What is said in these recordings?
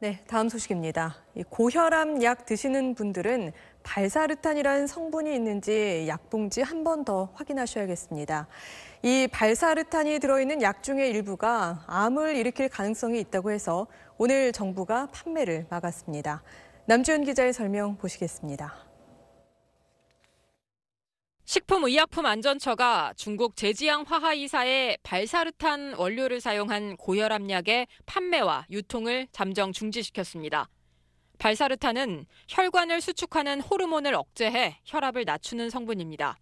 네, 다음 소식입니다. 고혈압 약 드시는 분들은 발사르탄이라는 성분이 있는지 약봉지 한 번 더 확인하셔야겠습니다. 이 발사르탄이 들어있는 약 중의 일부가 암을 일으킬 가능성이 있다고 해서 오늘 정부가 판매를 막았습니다. 남주현 기자의 설명 보시겠습니다. 식품의약품안전처가 중국 제지양 화하이사의 발사르탄 원료를 사용한 고혈압약의 판매와 유통을 잠정 중지시켰습니다. 발사르탄은 혈관을 수축하는 호르몬을 억제해 혈압을 낮추는 성분입니다.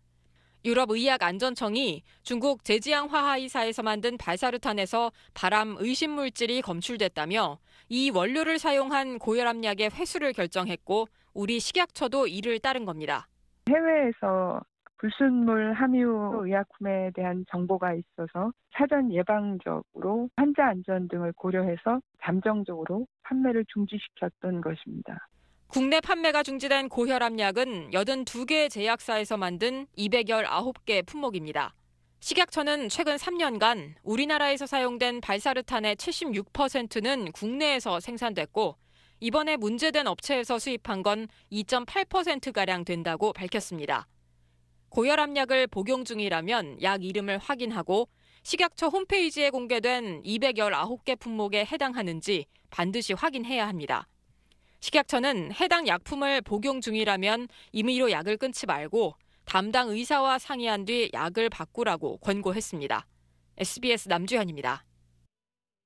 유럽의약안전청이 중국 제지양 화하이사에서 만든 발사르탄에서 발암 의심 물질이 검출됐다며 이 원료를 사용한 고혈압약의 회수를 결정했고 우리 식약처도 이를 따른 겁니다. 해외에서 불순물 함유 의약 품에 대한 정보가 있어서 사전 예방적으로 환자 안전 등을 고려해서 잠정적으로 판매를 중지시켰던 것입니다. 국내 판매가 중지된 고혈압 약은 82개 제약사에서 만든 219개 품목입니다. 식약처는 최근 3년간 우리나라에서 사용된 발사르탄의 76%는 국내에서 생산됐고 이번에 문제된 업체에서 수입한 건 2.8%가량 된다고 밝혔습니다. 고혈압약을 복용 중이라면 약 이름을 확인하고 식약처 홈페이지에 공개된 219개 품목에 해당하는지 반드시 확인해야 합니다. 식약처는 해당 약품을 복용 중이라면 임의로 약을 끊지 말고 담당 의사와 상의한 뒤 약을 바꾸라고 권고했습니다. SBS 남주현입니다.